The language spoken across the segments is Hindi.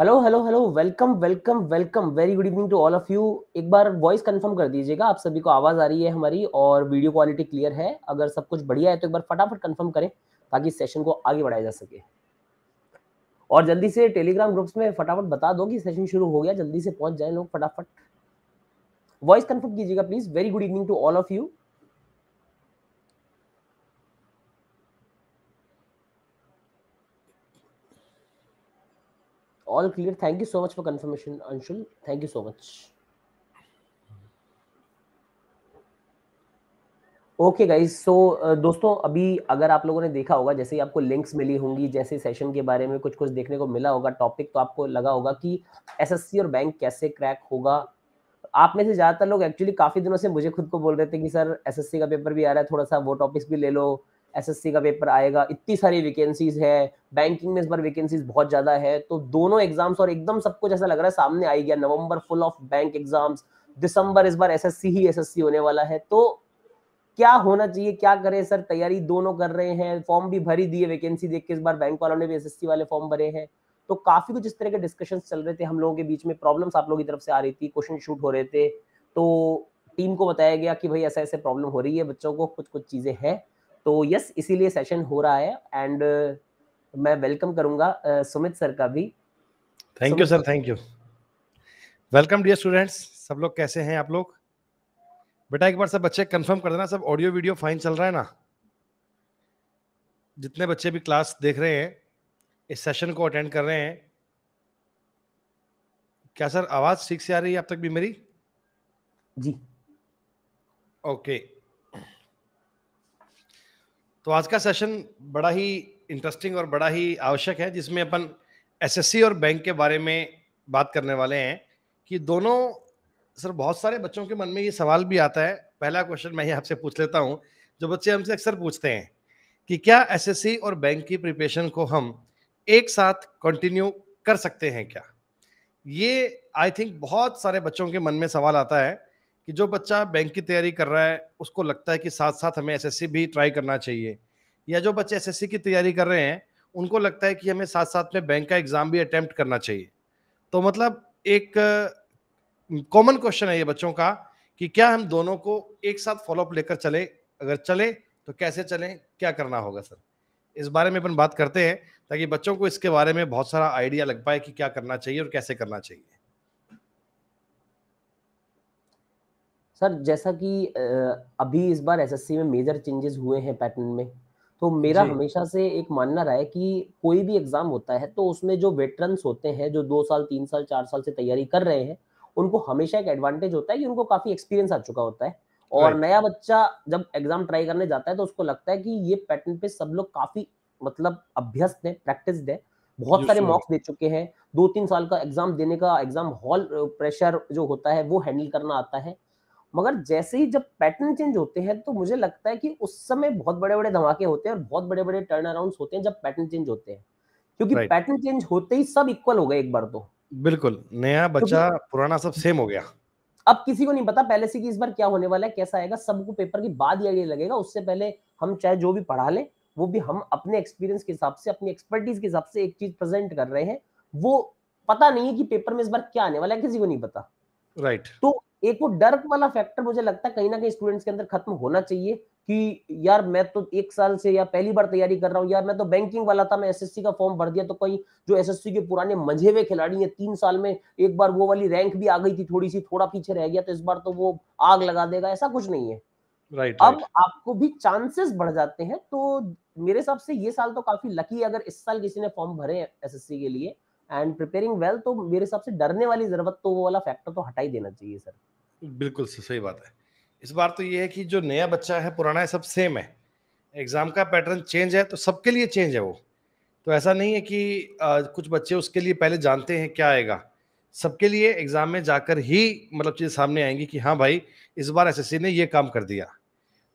Hello hello hello welcome welcome welcome very good evening to all of you एक बार वॉइस कंफर्म कर दीजिएगा आप सभी को आवाज़ आ रही है हमारी और वीडियो क्वालिटी क्लियर है अगर सब कुछ बढ़िया है तो एक बार फटाफट कंफर्म करें ताकि सेशन को आगे बढ़ाया जा सके और जल्दी से टेलीग्राम ग्रुप्स में फटाफट बता दो कि सेशन शुरू हो गया जल्दी से पहुंच जाए लोग फटाफट वॉइस कन्फर्म कीजिएगा please very good evening to all of you all clear. Thank you so much for confirmation, Anshul. Thank you so much. Okay guys so दोस्तों अभी अगर आप लोगों ने देखा होगा जैसे ही आपको लिंक्स मिली होंगी जैसे सेशन के बारे में कुछ कुछ देखने को मिला होगा टॉपिक तो आपको लगा होगा कि एसएससी और बैंक कैसे क्रैक होगा आप में से ज़्यादातर लोग एक्चुअली काफ़ी दिनों से मुझे खुद को बोल रहे थे कि सर एसएससी का पेपर भी आ रहा है थोड़ा सा वो टॉपिक्स भी ले लो एसएससी का पेपर आएगा इतनी सारी वैकेंसीज है बैंकिंग में इस बार वैकेंसीज बहुत ज़्यादा है तो दोनों एग्जाम्स और एकदम सब कुछ ऐसा लग रहा है सामने आई गया November full of bank exams दिसंबर इस बार एसएससी ही एसएससी होने वाला है तो क्या होना चाहिए क्या करें सर तैयारी दोनों कर रहे हैं फॉर्म भी भरी दिए वैकेंसी देख के इस बार बैंक वालों ने भी एसएससी वाले फॉर्म भरे हैं तो काफी कुछ इस तरह के डिस्कशन चल रहे थे हम लोगों के बीच में प्रॉब्लम्स आप लोगों की तरफ से आ रही थी क्वेश्चन शूट हो रहे थे तो टीम को बताया गया कि भाई ऐसा ऐसे प्रॉब्लम हो रही है बच्चों को कुछ कुछ चीजें हैं तो यस इसीलिए सेशन हो रहा है एंड uh, मैं वेलकम करूंगा uh, सुमित सर का भी thank you sir thank you welcome dear students सब लोग कैसे हैं आप लोग बेटा एक बार सब बच्चे कंफर्म कर देना सब ऑडियो वीडियो फाइन चल रहा है ना जितने बच्चे भी क्लास देख रहे हैं इस सेशन को अटेंड कर रहे हैं क्या सर आवाज ठीक से आ रही है अब तक भी मेरी जी ओके okay. तो आज का सेशन बड़ा ही इंटरेस्टिंग और बड़ा ही आवश्यक है जिसमें अपन एसएससी और बैंक के बारे में बात करने वाले हैं कि दोनों सर बहुत सारे बच्चों के मन में ये सवाल भी आता है पहला क्वेश्चन मैं ही आपसे पूछ लेता हूँ जो बच्चे हमसे अक्सर पूछते हैं कि क्या एसएससी और बैंक की प्रिपरेशन को हम एक साथ कंटिन्यू कर सकते हैं क्या ये आई थिंक बहुत सारे बच्चों के मन में सवाल आता है कि जो बच्चा बैंक की तैयारी कर रहा है उसको लगता है कि साथ साथ हमें एसएससी भी ट्राई करना चाहिए या जो बच्चे एसएससी की तैयारी कर रहे हैं उनको लगता है कि हमें साथ साथ में बैंक का एग्ज़ाम भी अटैम्प्ट करना चाहिए तो मतलब एक कॉमन क्वेश्चन है ये बच्चों का कि क्या हम दोनों को एक साथ फॉलोअप लेकर चले अगर चले तो कैसे चलें क्या करना होगा सर इस बारे में अपन बात करते हैं ताकि बच्चों को इसके बारे में बहुत सारा आइडिया लग पाए कि क्या करना चाहिए और कैसे करना चाहिए सर जैसा कि अभी इस बार एसएससी में मेजर चेंजेस हुए हैं पैटर्न में तो मेरा हमेशा से एक मानना रहा है कि कोई भी एग्जाम होता है तो उसमें जो वेटरन्स होते हैं जो दो साल तीन साल चार साल से तैयारी कर रहे हैं उनको हमेशा एक एडवांटेज होता है कि उनको काफी एक्सपीरियंस आ चुका होता है और नया बच्चा जब एग्जाम ट्राई करने जाता है तो उसको लगता है कि ये पैटर्न पे सब लोग काफी मतलब अभ्यस्त है प्रैक्टिस है बहुत सारे मॉक्स दे चुके हैं दो तीन साल का एग्जाम देने का एग्जाम हॉल प्रेशर जो होता है वो हैंडल करना आता है मगर जैसे ही जब पैटर्न चेंज होते हैं तो मुझे लगता है कि उस समय बहुत बड़े बड़े धमाके होते हैं और बहुत बड़े बड़े टर्न अराउंड होते हैं जब पैटर्न चेंज होते हैं क्योंकि पैटर्न चेंज होते ही सब इक्वल हो गए एक बार तो बिल्कुल नया बच्चा पुराना सब सेम हो गया अब किसी को नहीं पता पहले से कि इस बार क्या होने वाला है कैसा आएगा सबको पेपर की बाद ये लगेगा उससे पहले हम चाहे जो भी पढ़ा लें वो भी हम अपने एक्सपीरियंस के हिसाब से अपनी एक्सपर्टीज के हिसाब से एक चीज प्रेजेंट कर रहे हैं वो पता नहीं है कि पेपर में इस बार क्या आने वाला है किसी को नहीं पता राइट right. तो एक वो डर वाला फैक्टर मुझे लगता है कहीं ना कहीं स्टूडेंट्स के अंदर खत्म होना चाहिए कि यार मैं तो एक साल से या पहली बार तैयारी कर रहा हूँ यार मैं तो बैंकिंग वाला था मैं एसएससी का फॉर्म भर दिया तो कहीं जो एसएससी के पुराने मजे हुए खिलाड़ी हैं तीन साल में एक बार वो वाली रैंक भी आ गई थी थोड़ी सी थोड़ा पीछे रह गया तो इस बार तो वो आग लगा देगा ऐसा कुछ नहीं है राइट right, अब right. आपको भी चांसेस बढ़ जाते हैं तो मेरे हिसाब से ये साल तो काफी लकी है अगर इस साल किसी ने फॉर्म भरे एस के लिए एंड प्रिपेयरिंग वेल तो मेरे हिसाब से डरने वाली जरूरत तो वो वाला फैक्टर तो हटा ही देना चाहिए सर बिल्कुल सही बात है इस बार तो ये है कि जो नया बच्चा है पुराना है सब सेम है एग्जाम का पैटर्न चेंज है तो सबके लिए चेंज है वो तो ऐसा नहीं है कि आ, कुछ बच्चे उसके लिए पहले जानते हैं क्या आएगा सबके लिए एग्जाम में जाकर ही मतलब चीज़ें सामने आएंगी कि हाँ भाई इस बार एस ने ये काम कर दिया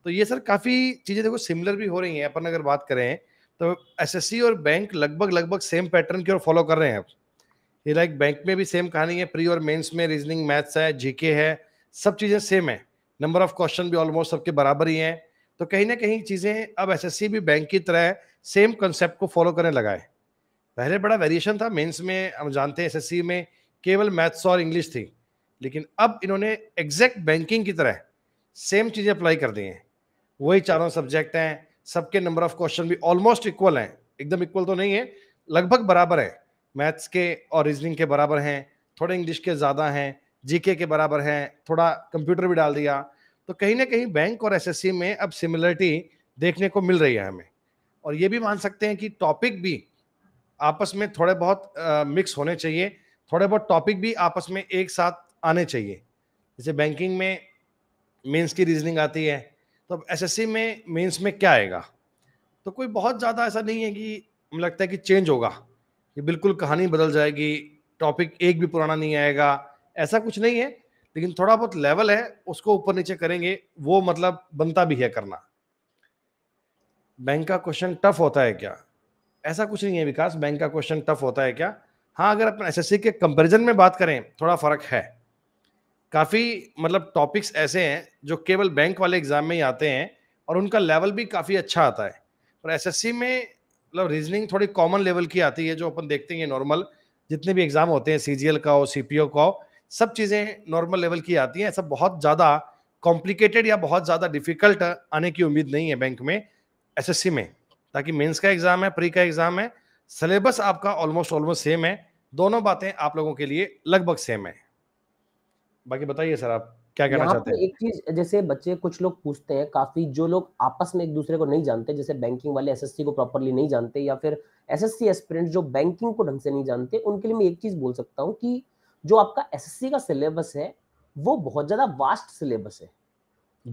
तो ये सर काफ़ी चीज़ें देखो सिमिलर भी हो रही हैं अपन अगर बात करें तो एसएससी और बैंक लगभग लगभग सेम पैटर्न की ओर फॉलो कर रहे हैं अब ये लाइक बैंक में भी सेम कहानी है प्री और मेंस में रीजनिंग मैथ्स है जीके है सब चीज़ें सेम है नंबर ऑफ क्वेश्चन भी ऑलमोस्ट सबके बराबर ही हैं तो कहीं ना कहीं चीज़ें अब एसएससी भी बैंक की तरह सेम कंसेप्ट को फॉलो करने लगा है पहले बड़ा वेरिएशन था मेंस में हम जानते हैं एसएससी में केवल मैथ्स और इंग्लिश थी लेकिन अब इन्होंने एग्जैक्ट बैंकिंग की तरह सेम चीज़ें अप्लाई कर दी हैं वही चारों सब्जेक्ट हैं सबके नंबर ऑफ क्वेश्चन भी ऑलमोस्ट इक्वल हैं एकदम इक्वल तो नहीं है लगभग बराबर है मैथ्स के और रीजनिंग के बराबर हैं थोड़े इंग्लिश के ज़्यादा हैं जीके के बराबर हैं थोड़ा कंप्यूटर भी डाल दिया तो कहीं ना कहीं बैंक और एसएससी में अब सिमिलरिटी देखने को मिल रही है हमें और ये भी मान सकते हैं कि टॉपिक भी आपस में थोड़े बहुत मिक्स होने चाहिए थोड़े बहुत टॉपिक भी आपस में एक साथ आने चाहिए जैसे बैंकिंग में मेंस की रीजनिंग आती है तो अब सी में मेंस में क्या आएगा तो कोई बहुत ज़्यादा ऐसा नहीं है कि मुझे लगता है कि चेंज होगा कि बिल्कुल कहानी बदल जाएगी टॉपिक एक भी पुराना नहीं आएगा ऐसा कुछ नहीं है लेकिन थोड़ा बहुत लेवल है उसको ऊपर नीचे करेंगे वो मतलब बनता भी है करना बैंक का क्वेश्चन टफ होता है क्या ऐसा कुछ नहीं है विकास बैंक का क्वेश्चन टफ होता है क्या हाँ अगर अपन एसएससी के कंपैरिजन में बात करें थोड़ा फर्क है काफ़ी मतलब टॉपिक्स ऐसे हैं जो केवल बैंक वाले एग्ज़ाम में ही आते हैं और उनका लेवल भी काफ़ी अच्छा आता है पर एसएससी में मतलब रीजनिंग थोड़ी कॉमन लेवल की आती है जो अपन देखते हैं नॉर्मल जितने भी एग्ज़ाम होते हैं सी का हो सी का हो सब चीज़ें नॉर्मल लेवल की आती हैं ऐसा बहुत ज़्यादा कॉम्प्लिकेटेड या बहुत ज़्यादा डिफिकल्ट आने की उम्मीद नहीं है बैंक में सी में ताकि मेंस का एग्ज़ाम है प्री का एग्ज़ाम है सिलेबस आपका ऑलमोस्ट ऑलमोस्ट सेम है दोनों बातें आप लोगों के लिए लगभग सेम है बाकी बताइए सर आप क्या कहना चाहते हैं एक चीज जैसे बच्चे कुछ लोग पूछते हैं काफी जो लोग आपस में एक दूसरे को नहीं जानते जैसे बैंकिंग वाले एसएससी को प्रॉपरली नहीं जानते या फिर एसएससी एस्पिरेंट जो बैंकिंग को ढंग से नहीं जानते उनके लिए मैं एक चीज बोल सकता हूँ कि जो आपका एसएससी का सिलेबस है वो बहुत ज्यादा वास्ट सिलेबस है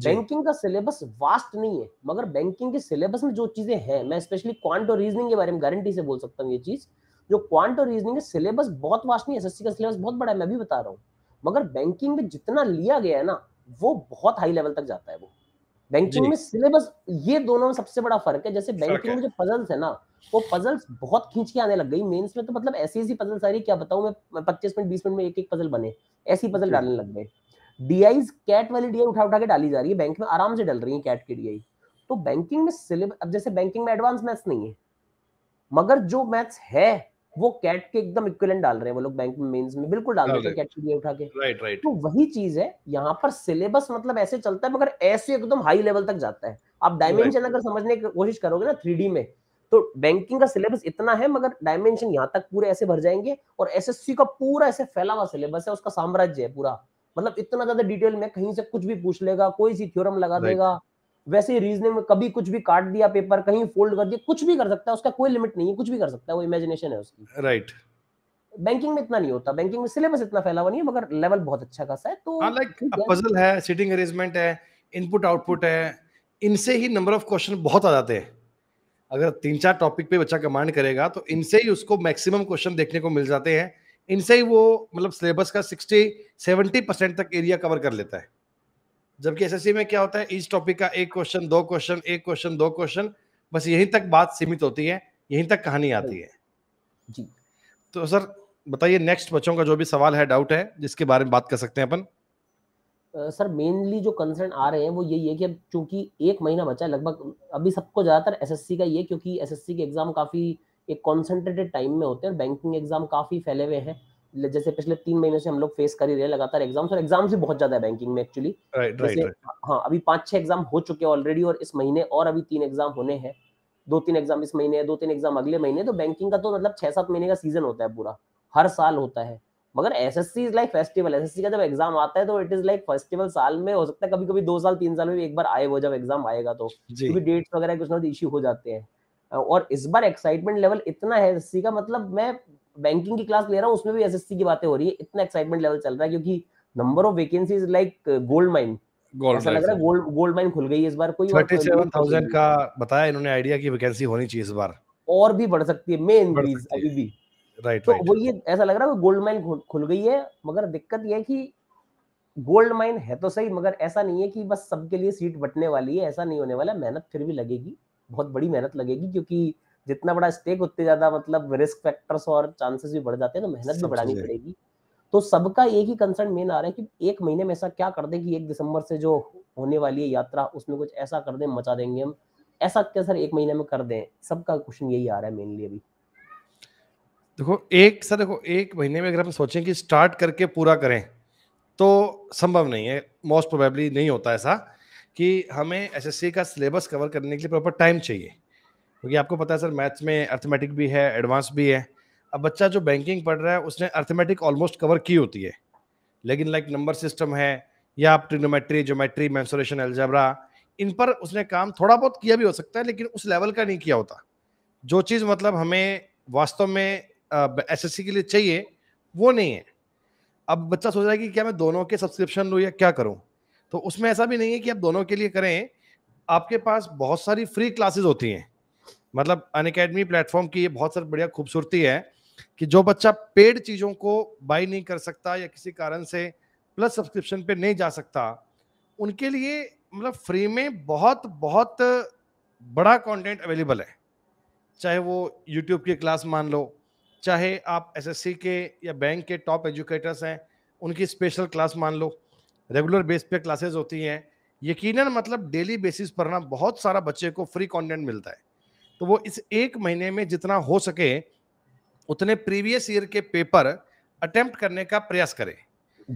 बैंकिंग का सिलेबस वास्ट नहीं है मगर बैंकिंग के सिलेबस में जो चीजें हैं मैं स्पेशली क्वांट और रीजनिंग के बारे में गारंटी से बोल सकता हूँ ये चीज जो क्वांट और रीजनिंग का सिलेबस बहुत वास्ट नहीं है एसएससी का सिलेबस बहुत बड़ा है मैं भी बता रहा हूँ मगर बैंकिंग में जितना लिया गया है ना वो बहुत हाई लेवल तक जाता है वो बैंकिंग में सिलेबस ये दोनों में सबसे बड़ा फर्क है जैसे बैंकिंग में जो पजल्स है ना वो पजल्स बहुत खींच के आने लग गई मेंस में तो मतलब ऐसी ऐसी पजल्स आ रही क्या बताऊं मैं पच्चीस मिनट बीस मिनट में एक एक पजल बने ऐसी पजल डालने लग गए डीआई कैट वाली डीआई उठा उठा के डाली जा रही है बैंक में आराम से डल रही है कैट की डीआई तो बैंकिंग में सिलेबस अब जैसे बैंकिंग में एडवांस मैथ्स नहीं है मगर जो मैथ्स है वो कैट के एकदम इक्विलेंट डाल रहे हैं वो लोग बैंक में मेंस में बिल्कुल डाल देते हैं कैट के उठा के राइट राइट तो वही चीज है यहाँ पर सिलेबस मतलब ऐसे चलता है मगर ऐसे एकदम हाई लेवल तक जाता है आप डायमेंशन अगर समझने की कोशिश करोगे ना थ्री में तो बैंकिंग का सिलेबस इतना है मगर डायमेंशन यहाँ तक पूरे ऐसे भर जाएंगे और एस का पूरा ऐसे फैला हुआ सिलेबस है उसका साम्राज्य है पूरा मतलब इतना ज्यादा डिटेल में कहीं से कुछ भी पूछ लेगा कोई सी थ्योरम लगा देगा वैसे ही रीजनिंग में कभी कुछ भी काट दिया पेपर कहीं फोल्ड कर दिया कुछ भी कर सकता है उसका कोई लिमिट नहीं है कुछ भी कर सकता है वो इमेजिनेशन है उसकी राइट right. बैंकिंग में इतना नहीं होता बैंकिंग में सिलेबस इतना फैला हुआ नहीं है मगर लेवल बहुत अच्छा खासा है तो लाइक हाँ, पजल है सिटिंग अरेंजमेंट है इनपुट आउटपुट है इनसे ही नंबर ऑफ क्वेश्चन बहुत आ जाते हैं अगर तीन चार टॉपिक पे बच्चा कमांड करेगा तो इनसे ही उसको मैक्सिमम क्वेश्चन देखने को मिल जाते हैं इनसे ही वो मतलब सिलेबस का सिक्सटी सेवेंटी परसेंट तक एरिया कवर कर लेता है जबकि एसएससी में क्या होता है इस टॉपिक का एक क्वेश्चन दो क्वेश्चन एक क्वेश्चन दो क्वेश्चन बस यहीं तक बात सीमित होती है यहीं तक कहानी आती है जी तो सर बताइए नेक्स्ट बच्चों का जो भी सवाल है डाउट है जिसके बारे में बात कर सकते हैं अपन सर मेनली जो कंसर्न आ रहे हैं वो यही है कि अब चूंकि एक महीना बचा है लगभग अभी सबको ज़्यादातर एसएससी का ये क्योंकि एसएससी के एग्ज़ाम काफ़ी एक कॉन्सेंट्रेटेड टाइम में होते हैं बैंकिंग एग्ज़ाम काफ़ी फैले हुए हैं जैसे पिछले तीन महीने से हम लोग फेस कर ही रहे लगातार एग्जाम्स और एग्जाम्स भी बहुत ज्यादा है बैंकिंग में एक्चुअली right, right, हाँ अभी पांच छह एग्जाम हो चुके हैं ऑलरेडी और इस महीने और अभी तीन एग्जाम होने हैं दो तीन एग्जाम इस महीने दो तीन एग्जाम अगले महीने तो बैंकिंग का तो मतलब छह सात महीने का सीजन होता है पूरा हर साल होता है मगर S S C is like festival S S C का जब एग्जाम आता है तो इट इज लाइक फेस्टिवल साल में हो सकता है कभी कभी दो साल तीन साल में भी एक बार आए वो जब एग्जाम आएगा तो क्योंकि डेट्स वगैरह कुछ ना कुछ इश्यू हो जाते हैं और इस बार एक्साइटमेंट लेवल इतना है एस का मतलब मैं बैंकिंग की क्लास ले रहा हूँ उसमें भी एसएससी की बातें हो रही है इतना एक्साइटमेंट लेवल चल रहा है क्योंकि number of vacancies like gold mine ऐसा लग रहा है गोल्ड गोल्ड माइन खुल गई इस बार कोई 37000 तो का बताया इन्होंने आइडिया की वैकेंसी होनी चाहिए इस बार और भी बढ़ सकती है मेन इंक्रीज अभी भी राइट तो वो ये ऐसा लग रहा है गोल्ड माइन खुल गई है मगर दिक्कत ये है कि गोल्ड माइन है तो सही मगर ऐसा नहीं है कि बस सबके लिए सीट बटने वाली है ऐसा नहीं होने वाला मेहनत फिर भी लगेगी बहुत बड़ी मेहनत लगेगी क्योंकि जितना बड़ा स्टेक उतने ज्यादा मतलब रिस्क फैक्टर्स और चांसेस भी बढ़ जाते हैं तो मेहनत भी बढ़ानी पड़ेगी तो सबका एक ही कंसर्न मेन आ रहा है कि एक महीने में ऐसा क्या कर दे कि एक दिसंबर से जो होने वाली है यात्रा उसमें कुछ ऐसा कर दे मचा देंगे हम ऐसा क्या सर एक महीने में कर दें सबका क्वेश्चन यही आ रहा है मेनली अभी देखो एक सर देखो एक महीने में अगर हम सोचें कि स्टार्ट करके पूरा करें तो संभव नहीं है मोस्ट प्रोबेबली नहीं होता ऐसा कि हमें एसएससी का सिलेबस कवर करने के लिए प्रॉपर टाइम चाहिए क्योंकि आपको पता है सर मैथ्स में अर्थमेटिक भी है एडवांस भी है अब बच्चा जो बैंकिंग पढ़ रहा है उसने अर्थमेटिक ऑलमोस्ट कवर की होती है लेकिन लाइक नंबर सिस्टम है या आप ट्रिग्नोमेट्री जोमेट्री मैंसोरेशन एल्जबरा इन पर उसने काम थोड़ा बहुत किया भी हो सकता है लेकिन उस लेवल का नहीं किया होता जो चीज़ मतलब हमें वास्तव में एस के लिए चाहिए वो नहीं है अब बच्चा सोच रहा है कि क्या मैं दोनों के सब्सक्रिप्शन लूँ या क्या करूँ तो उसमें ऐसा भी नहीं है कि आप दोनों के लिए करें आपके पास बहुत सारी फ्री क्लासेस होती हैं मतलब अन अकेडमी प्लेटफॉर्म की ये बहुत सारी बढ़िया खूबसूरती है कि जो बच्चा पेड चीज़ों को बाई नहीं कर सकता या किसी कारण से प्लस सब्सक्रिप्शन पे नहीं जा सकता उनके लिए मतलब फ्री में बहुत बहुत बड़ा कंटेंट अवेलेबल है चाहे वो यूट्यूब की क्लास मान लो चाहे आप एसएससी के या बैंक के टॉप एजुकेटर्स हैं उनकी स्पेशल क्लास मान लो रेगुलर बेस पे क्लासेस होती हैं यकीनन मतलब डेली बेसिस पर ना बहुत सारा बच्चे को फ्री कंटेंट मिलता है तो वो इस एक महीने में जितना हो सके उतने प्रीवियस ईयर के पेपर अटेम्प्ट करने का प्रयास करें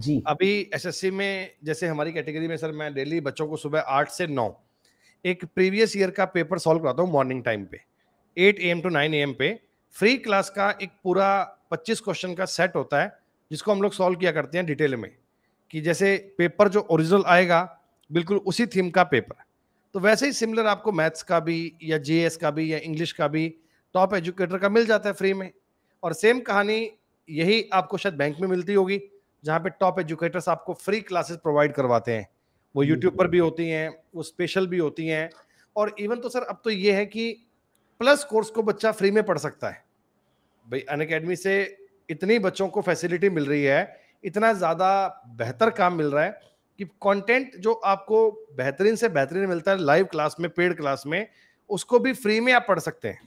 जी अभी एसएससी में जैसे हमारी कैटेगरी में सर मैं डेली बच्चों को सुबह आठ से नौ एक प्रीवियस ईयर का पेपर सॉल्व कराता हूँ मॉर्निंग टाइम पे eight A to nine A पे फ्री क्लास का एक पूरा पच्चीस क्वेश्चन का सेट होता है जिसको हम लोग सॉल्व किया करते हैं डिटेल में कि जैसे पेपर जो ओरिजिनल आएगा बिल्कुल उसी थीम का पेपर तो वैसे ही सिमिलर आपको मैथ्स का भी या जे का भी या इंग्लिश का भी टॉप एजुकेटर का मिल जाता है फ्री में और सेम कहानी यही आपको शायद बैंक में मिलती होगी जहाँ पे टॉप एजुकेटर्स आपको फ्री क्लासेस प्रोवाइड करवाते हैं वो यूट्यूब हम्म, पर हम्म। भी होती हैं वो स्पेशल भी होती हैं और इवन तो सर अब तो ये है कि प्लस कोर्स को बच्चा फ्री में पढ़ सकता है भाई अन अकेडमी से इतनी बच्चों को फैसिलिटी मिल रही है इतना ज़्यादा बेहतर काम मिल रहा है कि कंटेंट जो आपको बेहतरीन से बेहतरीन मिलता है लाइव क्लास में पेड क्लास में उसको भी फ्री में आप पढ़ सकते हैं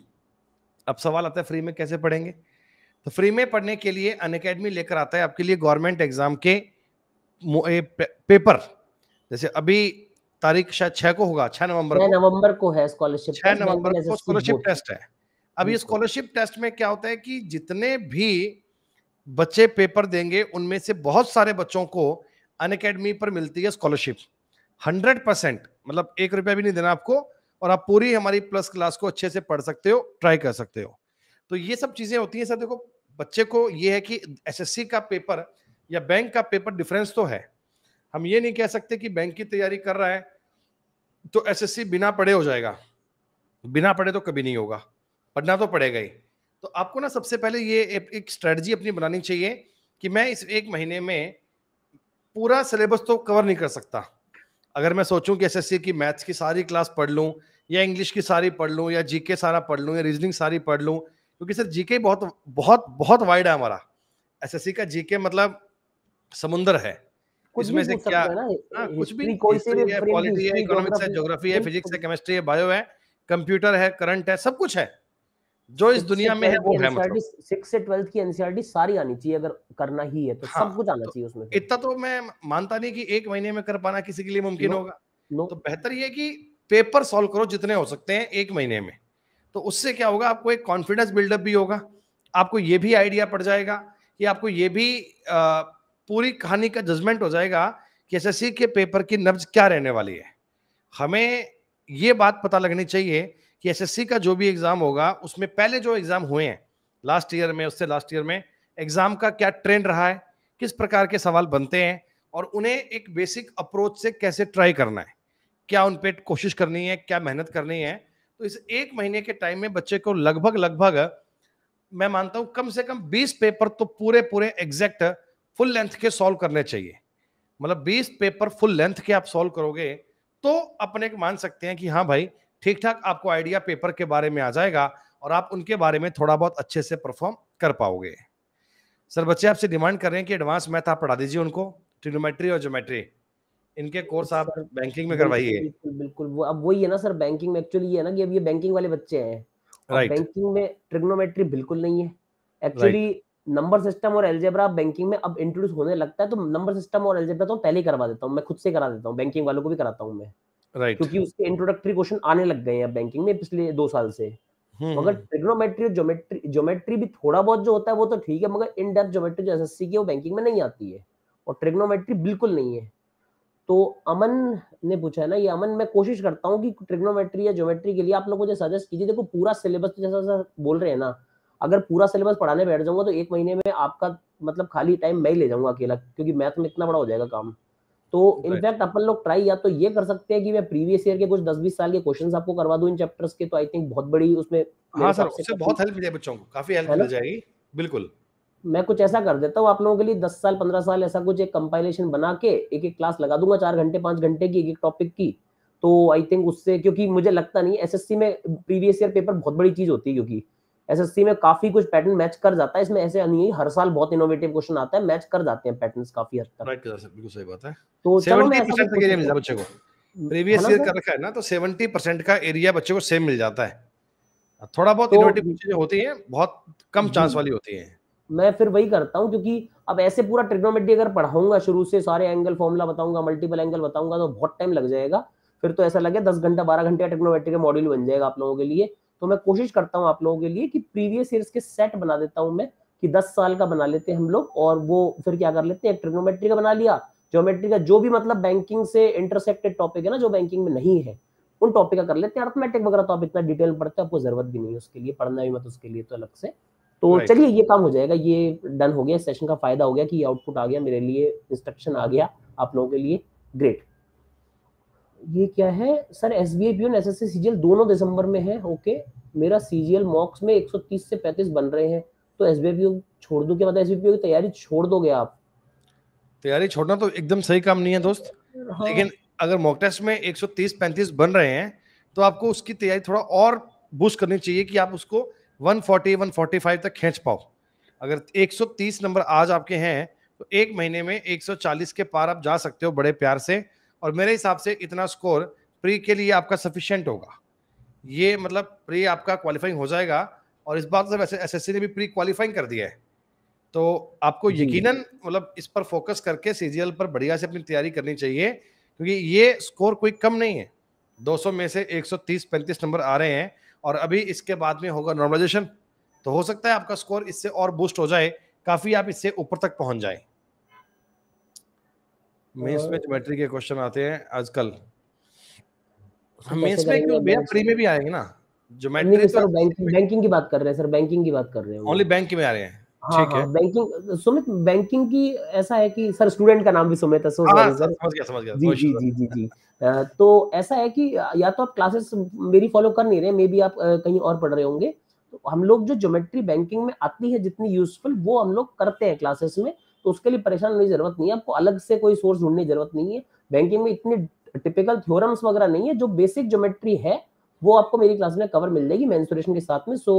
अब सवाल आता है फ्री में कैसे पढ़ेंगे तो फ्री में पढ़ने के लिए अन अकेडमी लेकर आता है आपके लिए गवर्नमेंट एग्जाम के पेपर जैसे अभी तारीख शायद छह को होगा छह नवंबर को नवंबर को है स्कॉलरशिप छह नवंबर को स्कॉलरशिप टेस्ट है अब ये स्कॉलरशिप टेस्ट में क्या होता है कि जितने भी बच्चे पेपर देंगे उनमें से बहुत सारे बच्चों को अन अकेडमी पर मिलती है स्कॉलरशिप हंड्रेड परसेंट मतलब एक रुपया भी नहीं देना आपको और आप पूरी हमारी प्लस क्लास को अच्छे से पढ़ सकते हो ट्राई कर सकते हो तो ये सब चीज़ें होती हैं सर देखो बच्चे को ये है कि एसएससी का पेपर या बैंक का पेपर डिफरेंस तो है हम ये नहीं कह सकते कि बैंक की तैयारी कर रहा है तो एसएससी बिना पढ़े हो जाएगा बिना पढ़े तो कभी नहीं होगा पढ़ना तो पड़ेगा ही तो आपको ना सबसे पहले ये एक स्ट्रेटजी अपनी बनानी चाहिए कि मैं इस एक महीने में पूरा सिलेबस तो कवर नहीं कर सकता अगर मैं सोचूं कि एसएससी की मैथ्स की सारी क्लास पढ़ लूं या इंग्लिश की सारी पढ़ लूं या जीके सारा पढ़ लूं या रीजनिंग सारी पढ़ लूं क्योंकि सर जीके बहुत बहुत बहुत वाइड है हमारा एसएससी का जीके मतलब समुंदर है में से क्या हाँ, कुछ भी पॉलिटी है इकोनॉमिक्स है ज्योग्राफी है फिजिक्स है केमिस्ट्री है बायो है कंप्यूटर है करंट है सब कुछ है जो इस तो दुनिया में है वो है मतलब सिक्स से ट्वेल्थ की एनसीआरटी सारी आनी चाहिए अगर करना ही है तो हाँ, सब कुछ आना तो चाहिए उसमें इतना तो मैं मानता नहीं कि एक महीने में कर पाना किसी के लिए मुमकिन होगा नो, तो बेहतर ये कि पेपर सॉल्व करो जितने हो सकते हैं एक महीने में तो उससे क्या होगा आपको एक कॉन्फिडेंस बिल्डअप भी होगा आपको ये भी आइडिया पड़ जाएगा कि आपको ये भी पूरी कहानी का जजमेंट हो जाएगा कि एस के पेपर की नब्ज क्या रहने वाली है हमें ये बात पता लगनी चाहिए कि एसएससी का जो भी एग्जाम होगा उसमें पहले जो एग्जाम हुए हैं लास्ट ईयर में उससे लास्ट ईयर में एग्जाम का क्या ट्रेंड रहा है किस प्रकार के सवाल बनते हैं और उन्हें एक बेसिक अप्रोच से कैसे ट्राई करना है क्या उन पर कोशिश करनी है क्या मेहनत करनी है तो इस एक महीने के टाइम में बच्चे को लगभग लगभग मैं मानता हूं कम से कम 20 पेपर तो पूरे पूरे एग्जैक्ट फुल लेंथ के सॉल्व करने चाहिए मतलब 20 पेपर फुल लेंथ के आप सॉल्व करोगे तो अपने मान सकते हैं कि हाँ भाई ठीक ठाक आपको आइडिया पेपर के बारे में आ जाएगा और आप उनके बारे में थोड़ा बहुत अच्छे से परफॉर्म कर पाओगे सर बच्चे आपसे डिमांड कर रहे हैं कि एडवांस मैथ आप पढ़ा दीजिए उनको ट्रिनोमेट्री और ज्योमेट्री इनके कोर्स आप बैंकिंग में करवाइए बिल्कुल बिल्कुल वो अब वही है ना सर बैंकिंग में एक्चुअली है ना कि अब ये बैंकिंग वाले बच्चे हैं right. बैंकिंग में ट्रिग्नोमेट्री बिल्कुल नहीं है एक्चुअली नंबर सिस्टम और एल्जेब्रा बैंकिंग में अब इंट्रोड्यूस होने लगता है तो नंबर सिस्टम और एल्जेब्रा तो पहले ही करवा देता हूँ मैं खुद से करा देता हूँ बैंकिंग वालों को भी कराता हूँ मैं राइट क्योंकि उसके इंट्रोडक्टरी क्वेश्चन आने लग गए हैं बैंकिंग में पिछले दो साल से हम्म, मगर ट्रिग्नोमेट्री हम्म। और ज्योमेट्री ज्योमेट्री भी थोड़ा बहुत जो होता है वो तो ठीक है मगर इन डेप्थ ज्योमेट्री जो एसएससी की वो बैंकिंग में नहीं आती है और ट्रिग्नोमेट्री बिल्कुल नहीं है तो अमन ने पूछा है ना ये अमन मैं कोशिश करता हूँ कि ट्रिग्नोमेट्री या ज्योमेट्री के लिए आप लोग मुझे सजेस्ट कीजिए देखो पूरा सिलेबस तो जैसा जैसा बोल रहे हैं ना अगर पूरा सिलेबस पढ़ाने बैठ जाऊंगा तो एक महीने में आपका मतलब खाली टाइम मैं ही ले जाऊंगा अकेला क्योंकि मैथ में इतना बड़ा हो जाएगा काम तो इनफैक्ट अपन लोग ट्राई या तो ये कर सकते हैं कि मैं प्रीवियस ईयर के कुछ दस बीस साल के क्वेश्चन आपको करवा दू इन चैप्टर्स के तो आई थिंक बहुत बड़ी उसमें हाँ सर उससे बहुत हेल्प मिलेगी बच्चों को काफी हेल्प मिल जाएगी बिल्कुल मैं कुछ ऐसा कर देता हूँ आप लोगों के लिए दस साल पंद्रह साल ऐसा कुछ एक कंपाइलेशन बना के एक एक क्लास लगा दूंगा चार घंटे पांच घंटे की एक एक टॉपिक की तो आई थिंक उससे क्योंकि मुझे लगता नहीं एसएससी में प्रीवियस ईयर पेपर बहुत बड़ी चीज होती है क्योंकि एसएससी में काफी कुछ पैटर्न मैच कर जाता है इसमें ऐसे नहीं हर साल बहुत इनोवेटिव क्वेश्चन आता है मैच कर जाते हैं पैटर्न काफी हद तक राइट बिल्कुल सही बात है तो चलो मैं ऐसा तक एरिया मिलता बच्चे को प्रीवियस हम्म, ईयर का रखा है ना तो 70% का एरिया बच्चे को सेम मिल जाता है थोड़ा बहुत इनोवेटिव तो चीजें होती हैं बहुत कम चांस वाली होती हैं मैं फिर वही करता हूं क्योंकि अब ऐसे पूरा ट्रिग्नोमेट्री अगर पढ़ाऊंगा शुरू से सारे एंगल फॉर्मूला बताऊंगा मल्टीपल एंगल बताऊंगा तो बहुत टाइम लग जाएगा फिर तो ऐसा लगे दस घंटा बारह घंटे का ट्रिग्नोमेट्री का मॉड्यूल बन जाएगा आप लोगों के लिए तो मैं कोशिश करता हूँ आप लोगों के लिए कि प्रीवियस ईयर के सेट बना देता हूँ मैं कि 10 साल का बना लेते हैं हम लोग और वो फिर क्या कर लेते हैं ट्रिग्नोमेट्री का बना लिया ज्योमेट्री का जो भी मतलब बैंकिंग से इंटरसेक्टेड टॉपिक है ना जो बैंकिंग में नहीं है उन टॉपिक का कर लेते हैं अर्थमेटिक वगैरह तो आप इतना डिटेल पढ़ते हैं आपको जरूरत भी नहीं है उसके लिए पढ़ना भी मत उसके लिए तो अलग से तो right. चलिए ये काम हो जाएगा ये डन हो गया सेशन का फायदा हो गया कि आउटपुट आ गया मेरे लिए इंस्ट्रक्शन आ गया आप लोगों के लिए ग्रेट ये क्या है sir S B P S S C दोनों दिसंबर में है ओके मेरा सीजीएल मॉक्स में 130 से 35 बन रहे हैं तो एस बी छोड़ दो क्या मतलब एस की तैयारी छोड़ दोगे आप तैयारी छोड़ना तो एकदम सही काम नहीं है दोस्त हाँ। लेकिन अगर मॉक टेस्ट में 130 35 बन रहे हैं तो आपको उसकी तैयारी थोड़ा और बूस्ट करनी चाहिए कि आप उसको 140 145 तक खींच पाओ अगर 130 नंबर आज आपके हैं तो एक महीने में 140 के पार आप जा सकते हो बड़े प्यार से और मेरे हिसाब से इतना स्कोर प्री के लिए आपका सफिशेंट होगा ये मतलब प्री आपका क्वालिफाइंग हो जाएगा और इस बार जब एस ने भी प्री क्वालिफाइंग कर दिया है तो आपको यकीनन मतलब इस पर फोकस करके सी पर बढ़िया से अपनी तैयारी करनी चाहिए क्योंकि ये स्कोर कोई कम नहीं है 200 में से 130 35 नंबर आ रहे हैं और अभी इसके बाद में होगा नॉर्मलाइजेशन तो हो सकता है आपका स्कोर इससे और बूस्ट हो जाए काफ़ी आप इससे ऊपर तक पहुंच जाएं मेंस में ज्योमेट्री के क्वेश्चन आते हैं आजकल हाँ, मेंस में क्यों भैया फ्री में भी आएंगे ना ज्योमेट्री सर बैंकिंग तो- की बात कर रहे हैं सर बैंकिंग की बात कर रहे हैं ओनली बैंक में आ रहे हैं हाँ, ठीक हाँ, है बैंकिंग सुमित बैंकिंग की ऐसा है कि सर स्टूडेंट का नाम भी सुमित है सो समझ गया समझ गया जी जी जी जी जी तो ऐसा है कि या तो आप क्लासेस मेरी फॉलो कर नहीं रहे मे बी आप कहीं और पढ़ रहे होंगे तो हम लोग जो ज्योमेट्री बैंकिंग में आती है जितनी यूजफुल वो हम लोग करते हैं क्लासेस में तो उसके लिए परेशान होने की जरूरत नहीं है आपको अलग से कोई सोर्स ढूंढने की जरूरत नहीं है बैंकिंग में इतनी टिपिकल थ्योरम्स वगैरह नहीं है जो बेसिक ज्योमेट्री है वो आपको मेरी क्लास में कवर मिल जाएगी मैंसुरेशन के साथ में सो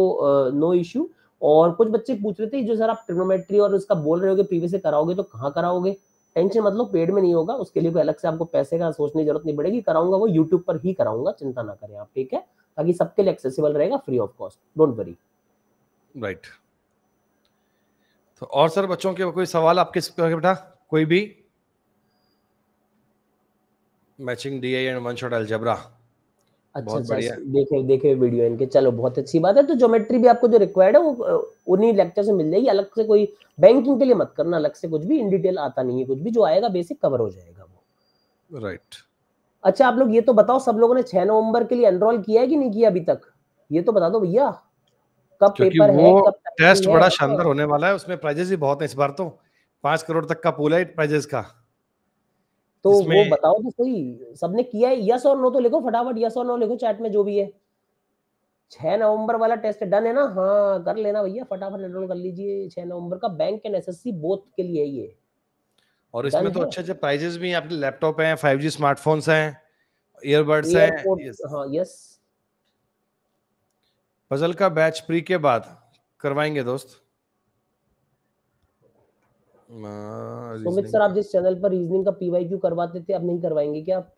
नो इश्यू और कुछ बच्चे पूछ रहे थे जो सर आप ट्रिग्नोमेट्री और उसका बोल रहे हो प्रीवियस कराओगे तो कहाँ कराओगे टेंशन मतलब पेड में नहीं होगा उसके लिए कोई अलग से आपको पैसे का सोचने की जरूरत नहीं पड़ेगी कराऊंगा वो यूट्यूब पर ही कराऊंगा चिंता ना करें आप ठीक है ताकि सबके लिए एक्सेसिबल रहेगा free of cost don't worry right right. तो और सर बच्चों के कोई सवाल आपके बेटा कोई भी matching D I and one shot algebra अच्छा देखे वीडियो इनके चलो बहुत अच्छी बात है तो ज्योमेट्री भी आपको जो रिक्वायर्ड है वो उन्हीं लेक्चर से मिल जाएगी अलग से कोई बैंकिंग के लिए मत करना अलग से कुछ भी इन डिटेल आता नहीं है कुछ भी जो आएगा बेसिक कवर हो जाएगा वो राइट right. अच्छा आप लोग ये तो बताओ सब लोगों ने छह नवंबर के लिए एनरोल किया है कि नहीं किया अभी तक ये तो बता दो भैया कब पेपर है कब टेस्ट है, बड़ा शानदार होने वाला है उसमें प्राइजेस भी बहुत है इस बार तो पांच करोड़ तक का पूल है प्राइजेस का तो वो बताओ तो सही सबने किया है यस और नो तो लिखो फटाफट यस और नो लिखो चैट में जो भी है छह नवंबर वाला टेस्ट डन है ना हाँ कर लेना भैया फटाफट एनरोल कर लीजिए छह नवंबर का बैंक एंड एसएससी बोथ के लिए ये और इसमें तो अच्छे अच्छे प्राइजेस भी हैं आपके लैपटॉप हैं 5G स्मार्टफोन्स हैं ईयरबड्स हैं हाँ यस पजल का बैच प्री के बाद करवाएंगे दोस्त सुमित सर आप जिस चैनल पर रीजनिंग का पीवाईक्यू करवाते थे अब नहीं करवाएंगे क्या आप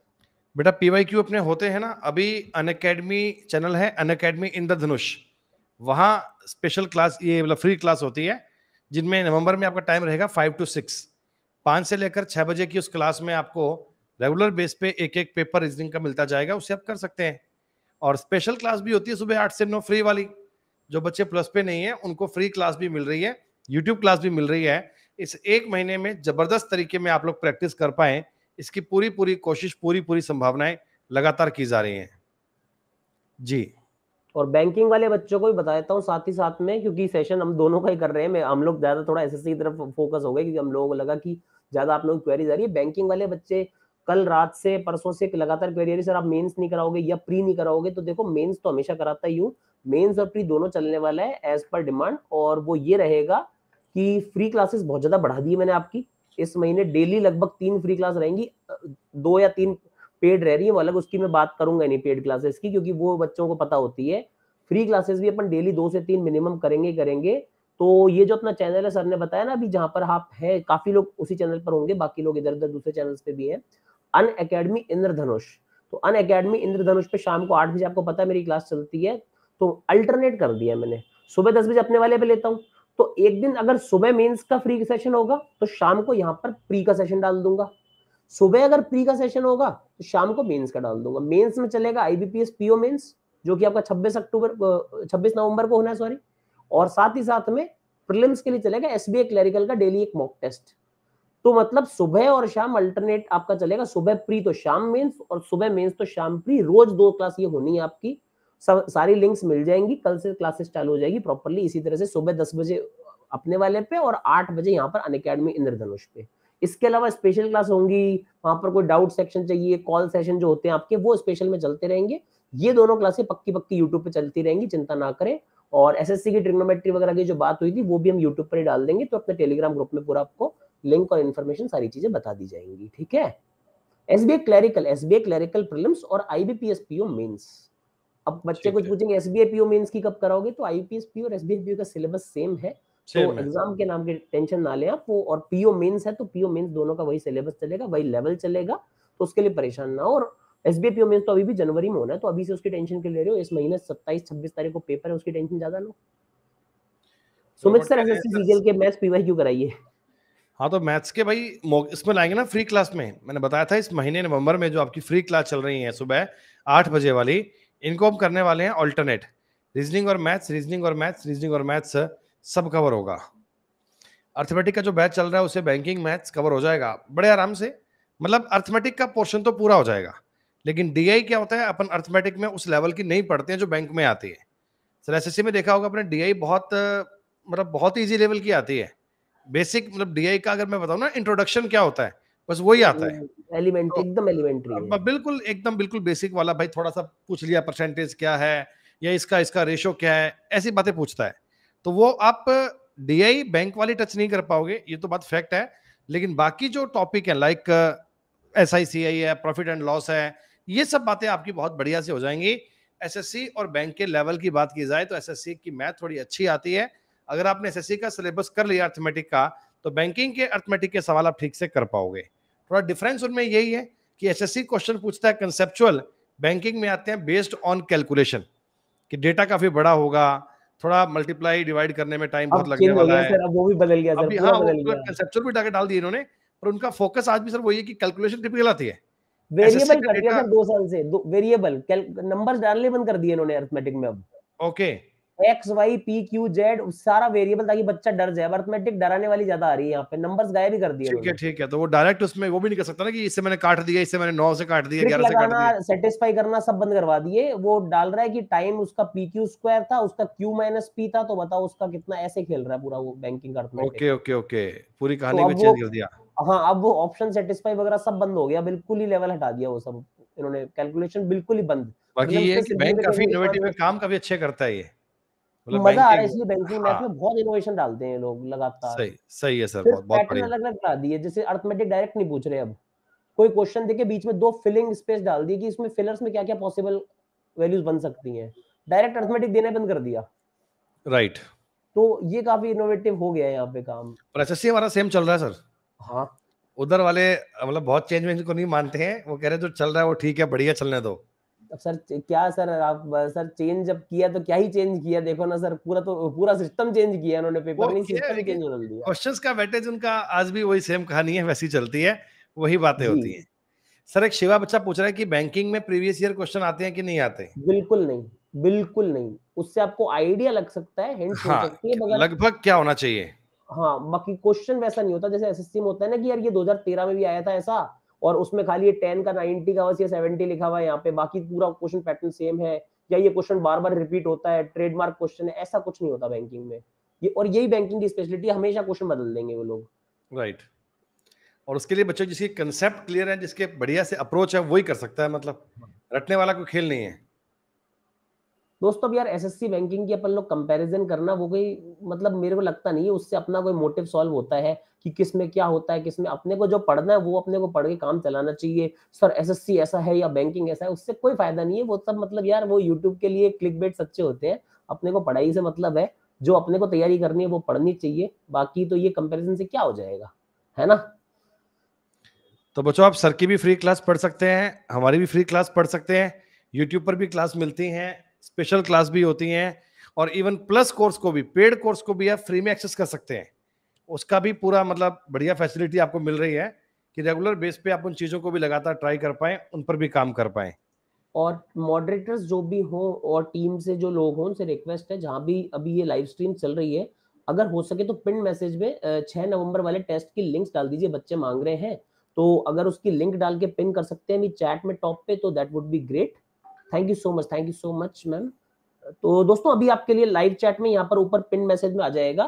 बेटा पीवाईक्यू अपने होते हैं ना अभी अन अकेडमी चैनल है अन अकेडमी इन द धनुष वहाँ स्पेशल क्लास ये मतलब फ्री क्लास होती है जिनमें नवंबर में आपका टाइम रहेगा फाइव टू सिक्स पाँच से लेकर छः बजे की उस क्लास में आपको रेगुलर बेस पे एक एक पेपर रीजनिंग का मिलता जाएगा उसे आप कर सकते हैं और स्पेशल क्लास भी होती है सुबह आठ से नौ फ्री वाली जो बच्चे प्लस पे नहीं है उनको फ्री क्लास भी मिल रही है यूट्यूब क्लास भी मिल रही है इस एक महीने में जबरदस्त तरीके में आप लोग प्रैक्टिस कर पाए इसकी पूरी पूरी कोशिश पूरी पूरी संभावनाएं लगातार की जा रही हैं जी और बैंकिंग वाले बच्चों को भी बता देता हूँ साथ ही साथ में क्योंकि सेशन हम दोनों का ही कर रहे हैं हम लोग ज्यादा थोड़ा एसएससी की तरफ फोकस हो गए क्योंकि हम लोगों को लगा कि ज्यादा आप लोग क्वेरीज आ रही है बैंकिंग वाले बच्चे कल रात से परसों से लगातार क्वेरी सर आप मेंस नहीं कराओगे या प्री नहीं कराओगे तो देखो मेंस तो हमेशा कराता ही हूँ मेंस और प्री दोनों चलने वाला है एज पर डिमांड और वो ये रहेगा कि फ्री क्लासेस बहुत ज्यादा बढ़ा दी मैंने आपकी इस महीने डेली लगभग तीन फ्री क्लास रहेंगी दो या तीन पेड रह रही है वो अलग उसकी मैं बात करूंगा नहीं पेड क्लासेस की क्योंकि वो बच्चों को पता होती है फ्री क्लासेस भी अपन डेली दो से तीन मिनिमम करेंगे करेंगे तो ये जो अपना चैनल है सर ने बताया ना अभी जहां पर आप है काफी लोग उसी चैनल पर होंगे बाकी लोग इधर उधर दूसरे चैनल पे भी हैं अन अकेडमी इंद्रधनुष तो अन अकेडमी इंद्रधनुष पे शाम को आठ बजे आपको पता है मेरी क्लास चलती है तो अल्टरनेट कर दिया मैंने सुबह दस बजे अपने वाले पे लेता हूँ तो एक दिन अगर सुबह मेंस का फ्री सेशन होगा तो शाम को यहाँ पर प्री का सेशन डाल दूंगा सुबह अगर प्री का सेशन होगा तो शाम को मेंस का डाल दूंगा मेंस में चलेगा आईबीपीएस पीओ मेंस जो कि आपका 26 अक्टूबर 26 नवंबर को होना है सॉरी और साथ ही साथ में प्रीलिम्स के लिए चलेगा एसबीए क्लरिकल का डेली एक मॉक टेस्ट तो मतलब सुबह और शाम अल्टरनेट आपका चलेगा सुबह प्री तो शाम मेंस और सुबह मेंस तो शाम प्री रोज दो क्लास ये होनी है आपकी सब सारी लिंक्स मिल जाएंगी कल से क्लासेस चालू हो जाएगी प्रॉपरली इसी तरह से सुबह दस बजे अपने वाले पे और आठ बजे यहाँ पर अन अकेडमी इंद्रधनुष पे इसके अलावा स्पेशल क्लास होंगी वहां पर कोई डाउट सेक्शन चाहिए कॉल सेशन जो होते हैं आपके वो स्पेशल में चलते रहेंगे ये दोनों क्लासे पक्की पक्की यूट्यूब पे चलती रहेंगी चिंता ना करें और एसएससी की ट्रिग्नोमेट्री वगैरह की जो बात हुई थी वो भी हम यूट्यूब पर ही डाल देंगे तो अपने टेलीग्राम ग्रुप में पूरा आपको लिंक और इन्फॉर्मेशन सारी चीजें बता दी जाएंगी ठीक है S B clerical S B clerical prelims और आईबीपीएस पीओ मेंस अब बच्चे कुछ पूछेंगे एस बी पीओ मेंस की कब कराओगे तो आईपीएस पीओ और एस बी का सिलेबस सेम है तो एग्जाम के नाम के टेंशन ना ले आप वो और पीओ मेंस है तो पीओ मेंस दोनों का वही सिलेबस चलेगा वही लेवल चलेगा तो उसके लिए परेशान ना हो और एस बी पीओ मेंस तो अभी भी जनवरी में होना है तो अभी से उसकी टेंशन के ले रहे हो इस महीने सत्ताईस छब्बीस तारीख को पेपर है उसकी टेंशन ज्यादा लो तो सुमित सर एसएससी सीजीएल के मैथ्स पीवाईक्यू कराइए हाँ तो मैथ्स के भाई इसमें लाएंगे ना फ्री क्लास में मैंने बताया था इस महीने नवंबर में जो आपकी फ्री क्लास चल रही है सुबह आठ बजे वाली इनको हम करने वाले हैं ऑल्टरनेट रीजनिंग और मैथ्स रीजनिंग और मैथ्स रीजनिंग और मैथ्स सब कवर होगा अर्थमेटिक का जो बैच चल रहा है उसे बैंकिंग मैथ्स कवर हो जाएगा बड़े आराम से मतलब अर्थमेटिक का पोर्शन तो पूरा हो जाएगा लेकिन डी क्या होता है अपन अर्थमेटिक में उस लेवल की नहीं पढ़ते हैं जो बैंक में आती है सर एस में देखा होगा अपने डी बहुत मतलब बहुत ईजी लेवल की आती है बेसिक मतलब डीआई का अगर मैं बताऊं ना इंट्रोडक्शन क्या होता है बस वही आता है एलिमेंट हम्म, तो एकदम एलिमेंट्री बिल्कुल एकदम बिल्कुल बेसिक वाला भाई थोड़ा सा पूछ लिया परसेंटेज क्या है या इसका इसका रेशो क्या है ऐसी बातें पूछता है तो वो आप डीआई बैंक वाली टच नहीं कर पाओगे ये तो बात फैक्ट है लेकिन बाकी जो टॉपिक है लाइक एस आई सी आई है प्रॉफिट एंड लॉस है ये सब बातें आपकी बहुत बढ़िया से हो जाएंगी एसएससी और बैंक के लेवल की बात की जाए तो एसएससी की मैथ थोड़ी अच्छी आती है अगर आपने एस का सिलेबस कर लिया अर्थमेटिक का तो बैंकिंग के अर्थमेटिक के सवाल आप ठीक से कर पाओगे थोड़ा डिफरेंस उनमें यही है कि एस क्वेश्चन पूछता है कंसेप्चुअल बैंकिंग में आते हैं बेस्ड ऑन कैलकुलेशन कि डेटा काफी बड़ा होगा थोड़ा मल्टीप्लाई डिवाइड करने में टाइम बहुत लगने वाला है वो भी बदल गया अभी हाँ कंसेप्चुअल तो भी डाके डाल दिए इन्होंने पर उनका फोकस आज भी सर वही है कि कैलकुलेशन टिपिकल आती है वेरिएबल कर दिया सर दो साल से वेरिएबल नंबर्स डालने बंद कर दिए इन्होंने अर्थमेटिक में अब okay okay. X Y P Q Z सारा वेरिएबल ताकि बच्चा डर जाए अर्थमेटिक डराने वाली ज्यादा आ रही है यहाँ पे नंबर्स गायब ही कर दिए ठीक है ठीक है तो वो डायरेक्ट उसमें वो भी नहीं कर सकता ना कि इससे मैंने काट दिया इससे मैंने नौ से काट दिया ग्यारह से काट सेटिस्फाई करना सब बंद करवा दिए वो डाल रहा है कि टाइम उसका पी क्यू स्क्वायर था उसका क्यू माइनस पी था तो बताओ उसका कितना ऐसे खेल रहा है पूरा वो बैंकिंग का ओके ओके ओके पूरी कहानी को तो चेंज कर दिया हाँ अब वो ऑप्शन सेटिस्फाई वगैरह सब बंद हो गया बिल्कुल ही लेवल हटा दिया वो सब इन्होंने कैलकुलेशन बिल्कुल ही बंद बाकी मतलब ये बैंक काफी इनोवेटिव है काम काफी अच्छे करता है ये मतलब मजा आ रहा है इसलिए बैंकिंग मैथ में हाँ। बहुत इनोवेशन डालते हैं लोग लगातार सही सही है सर बहुत बहुत बढ़िया अलग अलग बना दिए जैसे अर्थमेटिक डायरेक्ट नहीं पूछ रहे अब कोई क्वेश्चन देके बीच में दो फिलिंग स्पेस डाल दी कि इसमें फिलर्स में क्या क्या पॉसिबल वैल्यूज बन सकती हैं डायरेक्ट अर्थमेटिक बंद कर दिया राइट तो ये काफी इनोवेटिव हो गया है यहाँ पे काम पर हमारा सेम चल रहा है सर हाँ उधर वाले मतलब बहुत चेंज को नहीं मानते हैं वो कह रहे जो चल रहा है वो ठीक है बढ़िया चलने दो सर क्या सर आप सर चेंज जब किया तो क्या ही चेंज किया देखो ना सर पूरा तो पूरा सिस्टम चेंज किया उन्होंने पेपर नहीं सिस्टम चेंज बदल दिया क्वेश्चंस का वेटेज उनका आज भी वही सेम कहानी है वैसी चलती है वही बातें होती हैं सर एक शिवा बच्चा पूछ रहा है कि बैंकिंग में प्रीवियस ईयर क्वेश्चन आते हैं कि नहीं आते बिल्कुल नहीं बिल्कुल नहीं उससे आपको आइडिया लग सकता है हिंट हाँ, सकती है लगभग क्या होना चाहिए हाँ बाकी क्वेश्चन वैसा नहीं होता जैसे एसएससी में होता है ना कि यार ये 2013 में भी आया था ऐसा और उसमें खाली ये टेन का नाइनटी का बस ये सेवेंटी लिखा हुआ है यहाँ पे बाकी पूरा क्वेश्चन पैटर्न सेम है या ये क्वेश्चन बार बार रिपीट होता है ट्रेडमार्क क्वेश्चन है ऐसा कुछ नहीं होता बैंकिंग में ये और यही बैंकिंग की स्पेशलिटी हमेशा क्वेश्चन बदल देंगे वो लोग राइट right. और उसके लिए बच्चों जिसके कंसेप्ट क्लियर है जिसके बढ़िया से अप्रोच है वही कर सकता है मतलब हाँ। रटने वाला कोई खेल नहीं है दोस्तों अब यार एसएससी बैंकिंग की अपन लोग कंपैरिजन करना वो कोई मतलब मेरे को लगता नहीं है उससे अपना कोई मोटिव सॉल्व होता है कि किस में क्या होता है किस में अपने को जो पढ़ना है वो अपने को पढ़ के काम चलाना चाहिए सर एसएससी ऐसा है या बैंकिंग ऐसा है उससे कोई फायदा नहीं है वो सब मतलब यार वो यूट्यूब के लिए क्लिक बेट सच्चे होते हैं अपने को पढ़ाई से मतलब है जो अपने को तैयारी करनी है वो पढ़नी चाहिए बाकी तो ये कंपेरिजन से क्या हो जाएगा है ना तो बच्चों आप सर की भी फ्री क्लास पढ़ सकते हैं हमारी भी फ्री क्लास पढ़ सकते हैं यूट्यूब पर भी क्लास मिलती हैं स्पेशल क्लास भी होती हैं और इवन प्लस कोर्स को भी पेड कोर्स को भी आप फ्री में एक्सेस कर सकते हैं उसका भी पूरा मतलब बढ़िया फैसिलिटी आपको मिल रही है कि रेगुलर बेस पे आप उन चीज़ों को भी लगातार ट्राई कर पाए उन पर भी काम कर पाए और मॉडरेटर्स जो भी हो और टीम से जो लोग हों उनसे रिक्वेस्ट है जहां भी अभी ये लाइव स्ट्रीम चल रही है अगर हो सके तो पिन मैसेज में छह नवंबर वाले टेस्ट की लिंक्स डाल दीजिए बच्चे मांग रहे हैं तो अगर उसकी लिंक डाल के पिन कर सकते हैं चैट में टॉप पे तो that would be great thank you so much thank you so much ma'am तो दोस्तों अभी आपके लिए लाइव चैट में यहाँ पर ऊपर पिन मैसेज में आ जाएगा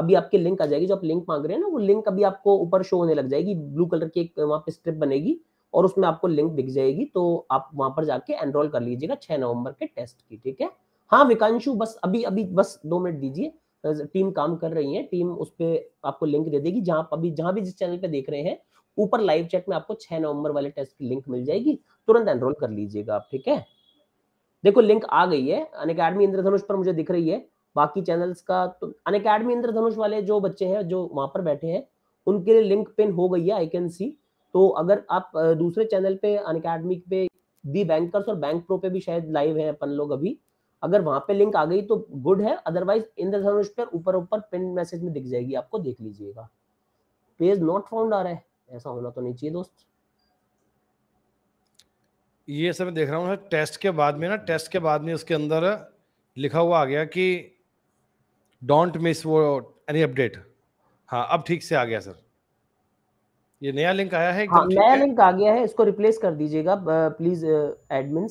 अभी आपके लिंक आ जाएगी जो आप लिंक मांग रहे हैं ना वो लिंक अभी आपको ऊपर शो होने लग जाएगी ब्लू कलर की एक वहाँ पे स्ट्रिप बनेगी और उसमें आपको लिंक दिख जाएगी तो आप वहां पर जाके एनरोल कर लीजिएगा छह नवंबर के टेस्ट की ठीक है हाँ विकांशु बस अभी अभी बस दो मिनट दीजिए टीम काम कर रही है टीम उस पर आपको लिंक दे देगी जहाँ अभी जहाँ भी जिस चैनल पे देख रहे हैं ऊपर लाइव चैट में आपको छह नवंबर वाले टेस्ट की लिंक मिल जाएगी तुरंत एनरोल कर लीजिएगा आप ठीक है देखो लिंक आ गई है अन अकेडमी इंद्रधनुष पर मुझे दिख रही है बाकी चैनल्स का तो अन अकेडमी इंद्रधनुष वाले जो बच्चे हैं जो वहां पर बैठे हैं उनके लिए लिंक पिन हो गई है आई कैन सी तो अगर आप दूसरे चैनल पे अन अकेडमी पे दी बैंकर्स और बैंक प्रो पे भी शायद लाइव है अपन लोग अभी अगर वहां पे लिंक आ गई तो गुड है अदरवाइज इंद्रधनुष पर ऊपर ऊपर पिन मैसेज में दिख जाएगी आपको देख लीजिएगा पेज नॉट फाउंड आ रहा है ऐसा होना तो नहीं चाहिए दोस्त ये सर मैं देख रहा हूँ टेस्ट के बाद में ना टेस्ट के बाद में उसके अंदर लिखा हुआ आ गया कि डोंट मिस वो एनी अपडेट हाँ अब ठीक से आ गया सर ये नया लिंक आया है हाँ, नया लिंक आ गया है इसको रिप्लेस कर दीजिएगा प्लीज एडमिन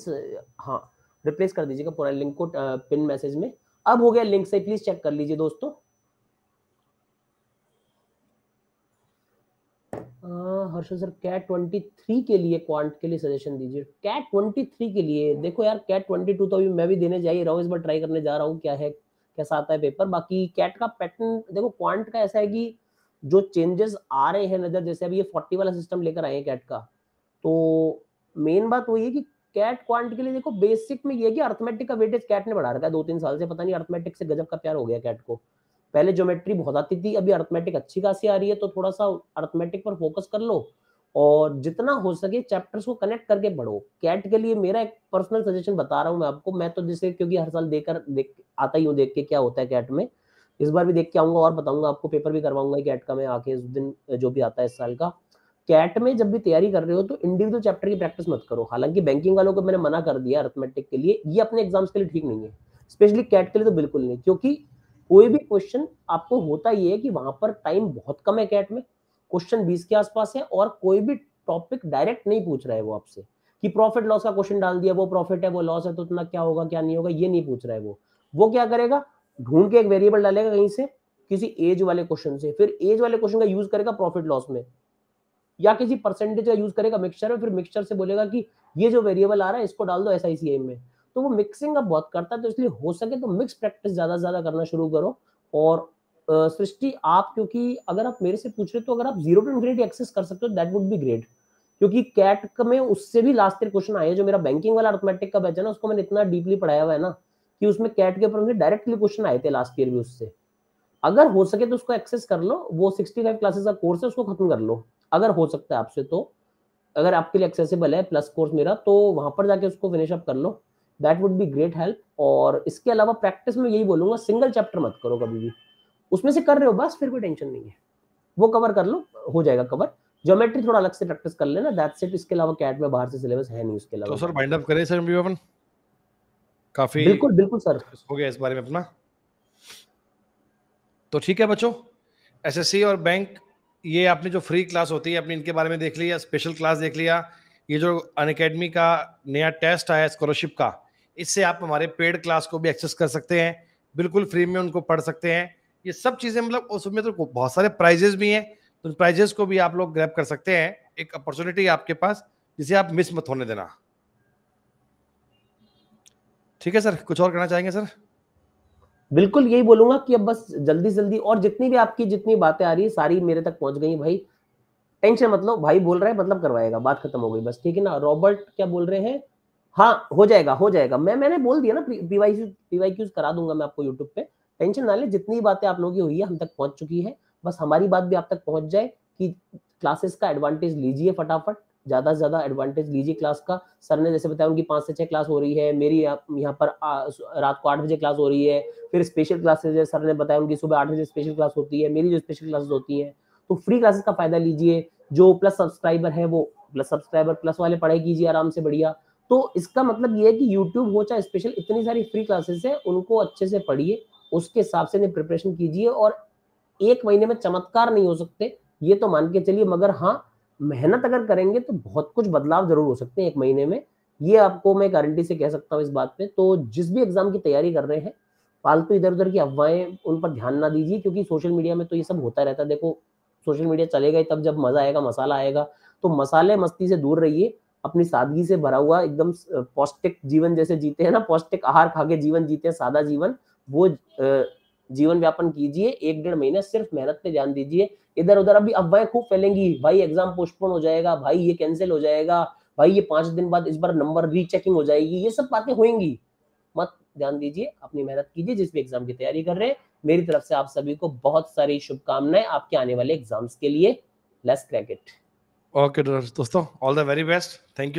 हाँ रिप्लेस कर दीजिएगा पुराने लिंक को पिन मैसेज में अब हो गया लिंक से प्लीज चेक कर लीजिए दोस्तों हर्षो सर कैट ट्वेंटी थ्री के लिए क्वांट के लिए सजेशन दीजिए कैट ट्वेंटी थ्री के लिए देखो यार कैट ट्वेंटी टू तो अभी मैं भी देने जा ही रहा हूँ इस बार ट्राई करने जा रहा हूँ क्या है कैसा आता है पेपर बाकी कैट का पैटर्न देखो क्वांट का ऐसा है कि जो चेंजेस आ रहे हैं नजर जैसे अभी ये फोर्टी वाला सिस्टम लेकर आए कैट का तो मेन बात वही है कि कैट क्वांट के लिए देखो बेसिक में ये कि अर्थमेटिक का वेटेज कैट ने बढ़ा रखा है दो तीन साल से पता नहीं अर्थमेटिक से गजब का प्यार हो गया कैट को पहले ज्योमेट्री बहुत आती थी अभी अर्थमेटिक अच्छी खासी आ रही है तो थोड़ा सा अर्थमेटिक पर फोकस कर लो और जितना हो सके चैप्टर्स को कनेक्ट करके पढ़ो कैट के लिए मेरा एक पर्सनल सजेशन बता रहा हूँ मैं आपको मैं तो जैसे क्योंकि हर साल देखकर देख आता ही हूँ देख के क्या होता है कैट में इस बार भी देख के आऊंगा और बताऊंगा आपको पेपर भी करवाऊंगा कैट का मैं आके इस दिन जो भी आता है इस साल का कैट में जब भी तैयारी कर रहे हो तो इंडिविजुअल चैप्टर की प्रैक्टिस मत करो हालांकि बैंकिंग वालों को मैंने मना कर दिया अर्थमेटिक के लिए ये अपने एग्जाम्स के लिए ठीक नहीं है स्पेशली कैट के लिए तो बिल्कुल नहीं क्योंकि कोई भी क्वेश्चन आपको होता ही है कि वहां पर टाइम बहुत कम है कैट में क्वेश्चन बीस के आसपास है और कोई भी टॉपिक डायरेक्ट नहीं पूछ रहा है वो आपसे कि प्रॉफिट लॉस का क्वेश्चन डाल दिया वो प्रॉफिट है वो लॉस है तो इतना क्या होगा क्या नहीं होगा ये नहीं पूछ रहा है वो वो क्या करेगा ढूंढ के एक वेरिएबल डालेगा कहीं से किसी एज वाले क्वेश्चन से फिर एज वाले क्वेश्चन का यूज करेगा प्रॉफिट लॉस में या किसी परसेंटेज का यूज करेगा मिक्सचर में फिर मिक्सचर से बोलेगा कि ये जो वेरिएबल आ रहा है इसको डाल दो एस में तो वो मिक्सिंग अब बहुत करता है तो इसलिए हो सके तो मिक्स प्रैक्टिस ज्यादा से ज्यादा करना शुरू करो और सृष्टि आप क्योंकि अगर आप मेरे से पूछ रहे तो अगर आप जीरो टू इन्फिनिटी एक्सेस कर सकते हो दैट वुड बी ग्रेट क्योंकि कैट में उससे भी लास्ट ईयर क्वेश्चन आया जो मेरा बैंकिंग वाला अर्थमेटिक का बैच है ना उसको मैंने इतना डीपली पढ़ाया हुआ है ना कि उसमें कैट के ऊपर मुझे डायरेक्टली क्वेश्चन आए थे लास्ट ईयर भी उससे अगर हो सके तो उसको एक्सेस कर लो वो सिक्सटी फाइव क्लासेस का कोर्स है उसको खत्म कर लो अगर हो सकता है आपसे तो अगर आपके लिए एक्सेसिबल है प्लस कोर्स मेरा तो वहां पर जाके उसको फिनिश अप कर लो that would be great help और इसके अलावा प्रैक्टिस में यही बोलूंगा सिंगल चैप्टर मत करो कभी भी उसमें से कर रहे हो बस फिर कोई टेंशन नहीं है वो कवर कर लो हो जाएगा कवर ज्योमेट्री थोड़ा अलग से प्रैक्टिस कर लेना दैट्स इट इसके अलावा कैट में बाहर से सिलेबस है नहीं उसके अलावा तो सर बाइंड अप करें सर एमबीए अपन काफी बिल्कुल बिल्कुल सर हो गया इस बारे में अपना तो ठीक है बच्चों एसएससी और बैंक ये आपने जो फ्री क्लास होती है आपने इनके बारे में देख लिया स्पेशल क्लास देख लिया ये जो अन का नया टेस्ट आया स्कॉलरशिप का इससे आप हमारे पेड क्लास को भी एक्सेस कर सकते हैं बिल्कुल फ्री में उनको पढ़ सकते हैं ये सब चीज़ें मतलब उसमें तो बहुत सारे प्राइजेस भी हैं तो प्राइजेस को भी आप लोग ग्रैप कर सकते हैं एक अपॉर्चुनिटी आपके पास जिसे आप मिस मत होने देना ठीक है सर कुछ और करना चाहेंगे सर बिल्कुल यही बोलूंगा कि अब बस जल्दी जल्दी और जितनी भी आपकी जितनी बातें आ रही है सारी मेरे तक पहुंच गई भाई टेंशन मतलब भाई बोल रहा है मतलब करवाएगा बात खत्म हो गई बस ठीक है ना रॉबर्ट क्या बोल रहे हैं हाँ हो जाएगा हो जाएगा मैं मैंने बोल दिया ना पीवाईक्यूज करा दूंगा मैं आपको यूट्यूब पे टेंशन ना ले जितनी बातें आप लोगों की हुई है हम तक पहुंच चुकी है बस हमारी बात भी आप तक पहुंच जाए कि क्लासेस का एडवांटेज लीजिए फटाफट ज्यादा से ज्यादा एडवांटेज लीजिए क्लास का सर ने जैसे बताया उनकी पांच से छह क्लास हो रही है मेरी यहाँ पर रात को आठ बजे क्लास हो रही है फिर स्पेशल क्लासेज सर ने बताया उनकी सुबह आठ बजे स्पेशल क्लास होती है मेरी जो स्पेशल क्लासेज होती है तो फ्री क्लासेस का फायदा लीजिए जो प्लस सब्सक्राइबर है वो प्लस सब्सक्राइबर प्लस वाले पढ़ाई कीजिए आराम से बढ़िया तो इसका मतलब ये है कि यूट्यूब हो चाहे स्पेशल इतनी सारी फ्री क्लासेस है उनको अच्छे से पढ़िए उसके हिसाब से प्रिपरेशन कीजिए और एक महीने में चमत्कार नहीं हो सकते ये तो मान के चलिए मगर हाँ मेहनत अगर करेंगे तो बहुत कुछ बदलाव जरूर हो सकते हैं एक महीने में ये आपको मैं गारंटी से कह सकता हूँ इस बात पे तो जिस भी एग्जाम की तैयारी कर रहे हैं फालतू तो इधर उधर की अफवाहें उन पर ध्यान ना दीजिए क्योंकि सोशल मीडिया में तो ये सब होता रहता है देखो सोशल मीडिया चलेगा ही तब जब मजा आएगा मसाला आएगा तो मसाले मस्ती से दूर रहिए अपनी सादगी से भरा हुआ एकदम पौष्टिक जीवन जैसे जीते हैं ना पौष्टिक आहार खा के जीवन जीते हैं सादा जीवन वो जीवन व्यापन कीजिए एक डेढ़ महीने सिर्फ मेहनत पे ध्यान दीजिए इधर उधर अभी अफवाहें खूब फैलेंगी भाई एग्जाम पोस्टपोन हो जाएगा भाई ये कैंसिल हो जाएगा भाई ये पांच दिन बाद इस बार नंबर रीचेकिंग हो जाएगी ये सब बातें होंगी मत ध्यान दीजिए अपनी मेहनत कीजिए जिस भी एग्जाम की तैयारी कर रहे हैं मेरी तरफ से आप सभी को बहुत सारी शुभकामनाएं आपके आने वाले एग्जाम्स के लिए लेस क्रैकेट ओके दोस्तों all the very best thank you